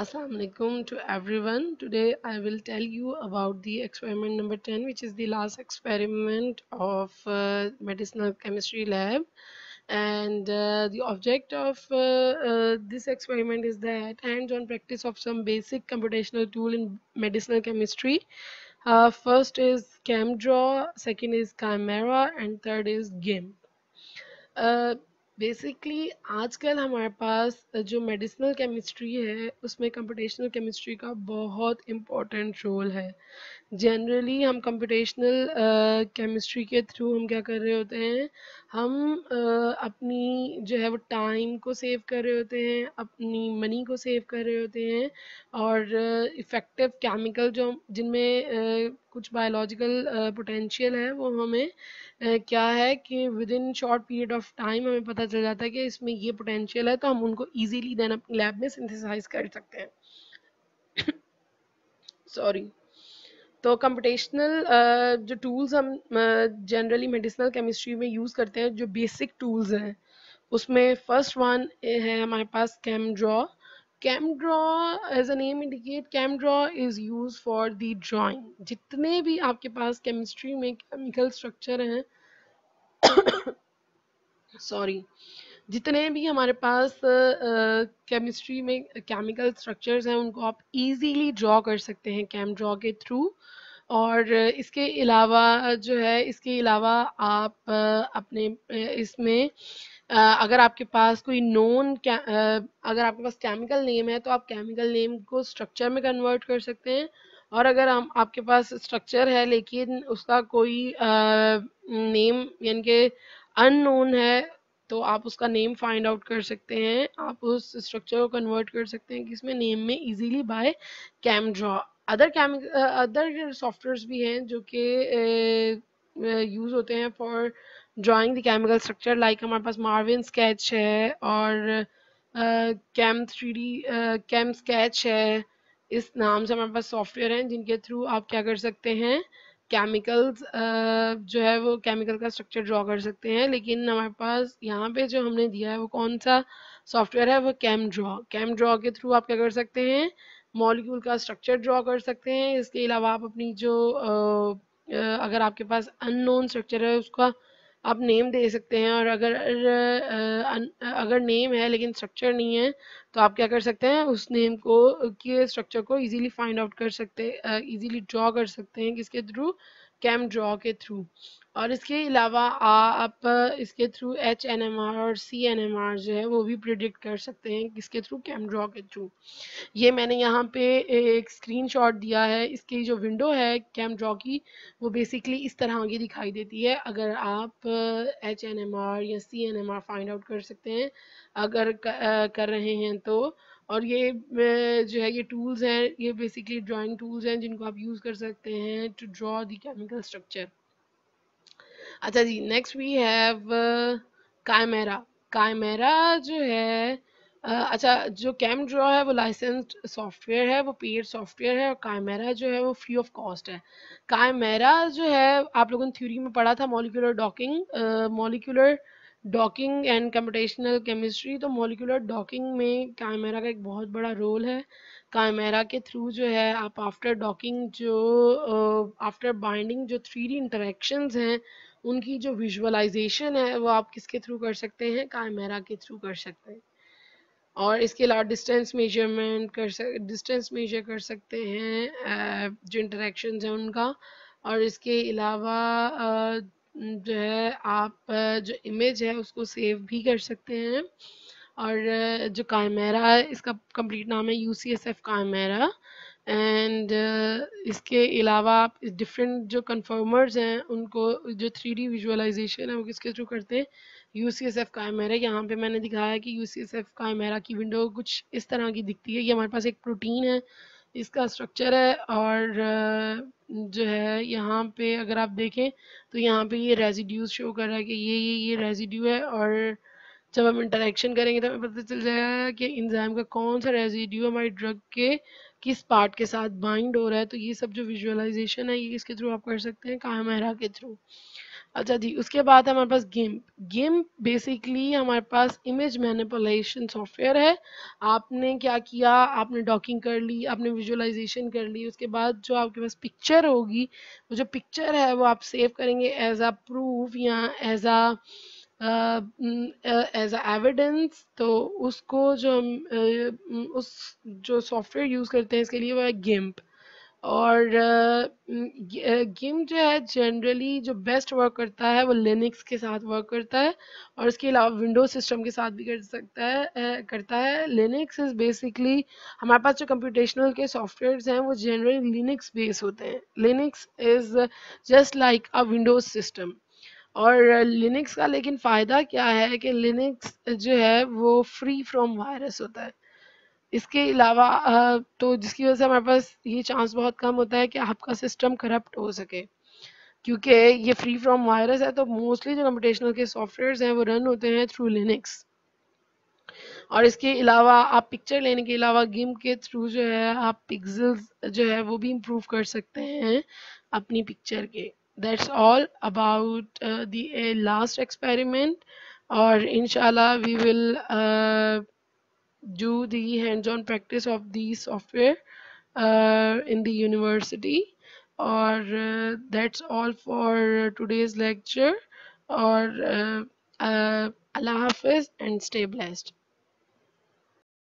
Assalamualaikum to everyone. Today I will tell you about the experiment number 10 which is the last experiment of uh, medicinal chemistry lab and uh, the object of uh, uh this experiment is that hands-on practice of some basic computational tool in medicinal chemistry. Uh, first is ChemDraw, second is Chimera and third is GIMP. Uh, basically आजकल हमारे पास जो medicinal chemistry है उसमें computational chemistry का बहुत important role है generally हम computational chemistry के थ्रू हम क्या कर रहे होते हैं हम uh, अपनी जो है वो टाइम को सेव कर रहे होते हैं अपनी मनी को सेव कर रहे होते हैं और इफ़ेक्टिव uh, केमिकल जो जिनमें कुछ बायोलॉजिकल पोटेंशियल है वो हमें क्या है कि within short period of time हमें पता चल जाता है कि इसमें ये पोटेंशियल है तो हम उनको ईजीली देन अपनी लैब में सिंथिसाइज कर सकते हैं सॉरी तो कंप्यूटेशनल जो टूल्स हम जनरली मेडिसिनल केमिस्ट्री में यूज़ करते हैं जो बेसिक टूल्स हैं उसमें फर्स्ट वन है हमारे पास ChemDraw ChemDraw as a name indicate ChemDraw is use for the drawing जितने भी आपके पास केमिस्ट्री में केमिकल स्ट्रक्चर हैं सॉरी जितने भी हमारे पास केमिस्ट्री uh, में केमिकल स्ट्रक्चर्स हैं उनको आप इजीली ड्रॉ कर सकते हैं कैम ड्रॉ के थ्रू और इसके अलावा जो है इसके अलावा आप uh, अपने uh, इसमें अगर आपके पास कोई नॉन अगर आपके पास केमिकल नेम है तो आप केमिकल नेम को स्ट्रक्चर में कन्वर्ट कर सकते हैं और अगर हम आपके पास स्ट्रक्चर है लेकिन उसका कोई नेम यानी कि अननोन है तो आप उसका नेम फाइंड आउट कर सकते हैं आप उस स्ट्रक्चर को कन्वर्ट कर सकते हैं किसमें नेम में easily by ChemDraw other Chem other software भी हैं जो कि यूज़ होते हैं for drawing the chemical structure like हमारे पास मार्विन स्केच है और Chem three D ChemSketch है इस नाम से हमारे पास सॉफ्टवेयर हैं जिनके थ्रू आप क्या कर सकते हैं केमिकल्स uh, जो है वो केमिकल का स्ट्रक्चर ड्रॉ कर सकते हैं लेकिन हमारे पास यहाँ पे जो हमने दिया है वो कौन सा सॉफ्टवेयर है वो कैम ड्रॉ कैम ड्रॉ के थ्रू आप क्या कर सकते हैं मॉलिक्यूल का स्ट्रक्चर ड्रॉ कर सकते हैं इसके अलावा आप अपनी जो uh, uh, अगर आपके पास अननोन स्ट्रक्चर है उसका आप नेम दे सकते हैं और अगर अगर नेम है लेकिन स्ट्रक्चर नहीं है तो आप क्या कर सकते हैं उस नेम को के स्ट्रक्चर को इजीली फाइंड आउट कर सकते इजीली ड्रॉ कर सकते हैं किसके थ्रू कैम ड्रॉ के थ्रू और इसके अलावा आप इसके through H N M R और सी एन एम आर जो है वो भी प्रिडिक्ट कर सकते हैं किसके थ्रू कैम ड्रॉ के थ्रू ये मैंने यहाँ पे एक स्क्रीन शॉट दिया है इसकी जो विंडो है कैम ड्रॉ की वो बेसिकली इस तरह की दिखाई देती है अगर आप एच एन एम आर या C N M R find out कर सकते हैं अगर कर रहे हैं तो और ये जो है ये टूल्स हैं ये बेसिकली ड्राइंग टूल्स हैं जिनको आप यूज़ कर सकते हैं to draw the chemical structure अच्छा जी next we have Chimera Chimera जो है अच्छा जो कैम ड्रॉ है वो लाइसेंस्ड सॉफ्टवेयर है वो पेड सॉफ्टवेयर है और कायमेरा जो है वो फ्री ऑफ कॉस्ट है कायमेरा जो है आप लोगों ने थ्योरी में पढ़ा था molecular docking molecular docking and computational chemistry तो मोलिकुलर डॉकिंग में कैमेरा का एक बहुत बड़ा रोल है कैमेरा के थ्रू जो है आप आफ्टर डॉकिंग जो आफ्टर बाइंडिंग जो थ्री डी इंटरेक्शन हैं उनकी जो विजुअलाइजेशन है वो आप किसके थ्रू कर सकते हैं कैमेरा के थ्रू कर सकते हैं और इसके अलावा डिस्टेंस मेजरमेंट कर सक डिस्टेंस मेजर कर सकते हैं जो इंटरेक्शन हैं उनका और इसके अलावा जो है आप जो इमेज है उसको सेव भी कर सकते हैं और जो कामेरा है इसका कंप्लीट नाम है U C S F Chimera and इसके अलावा आप डिफरेंट जो कन्फर्मर्स हैं उनको जो थ्री डी विजुअलाइजेशन है वो किसके थ्रू करते हैं U C S F Chimera यहाँ पर मैंने दिखाया है कि U C S F Chimera की विंडो कुछ इस तरह की दिखती है ये हमारे पास एक प्रोटीन है इसका स्ट्रक्चर है और जो है यहाँ पे अगर आप देखें तो यहाँ पे ये रेजिड्यूज शो कर रहा है कि ये ये ये रेजिड्यू है और जब हम इंटरेक्शन करेंगे तो हमें पता चल जाएगा कि इंजाम का कौन सा रेजिड्यू हमारी ड्रग के किस पार्ट के साथ बाइंड हो रहा है तो ये सब जो विजुअलाइजेशन है ये इसके थ्रू आप कर सकते हैं कामहरा के थ्रू अच्छा जी उसके बाद हमारे पास गेम गेम बेसिकली हमारे पास इमेज मैनिपुलेशन सॉफ्टवेयर है आपने क्या किया आपने डॉकिंग कर ली आपने विजुअलाइजेशन कर ली उसके बाद जो आपके पास पिक्चर होगी वो जो पिक्चर है वो आप सेव करेंगे एज आ प्रूफ या as a as a evidence तो उसको जो हम uh, उस जो सॉफ्टवेयर यूज़ करते हैं इसके लिए वो है गेम्प और गिम जो है जनरली जो बेस्ट वर्क करता है वो लिनक्स के साथ वर्क करता है और इसके अलावा विंडोज सिस्टम के साथ भी कर सकता है करता है लिनक्स इज़ बेसिकली हमारे पास जो कंप्यूटेशनल के सॉफ्टवेयर्स हैं वो जनरली लिनक्स बेस होते हैं Linux is just like a Windows system और लिनक्स का लेकिन फ़ायदा क्या है कि लिनक्स जो है वो फ्री फ्रॉम वायरस होता है इसके अलावा तो जिसकी वजह से हमारे पास ये चांस बहुत कम होता है कि आपका सिस्टम करप्ट हो सके क्योंकि ये फ्री फ्रॉम वायरस है तो मोस्टली जो कंप्यूटेशनल के सॉफ्टवेयर हैं वो रन होते हैं थ्रू लिनक्स और इसके अलावा आप पिक्चर लेने के अलावा गेम के थ्रू जो है आप पिक्सल्स जो है वो भी इम्प्रूव कर सकते हैं अपनी पिक्चर के that's all about the last experiment और इनशाला we will do the hands-on practice of the software uh, in the university or uh, that's all for today's lecture or uh, uh Allah Hafiz and stay blessed.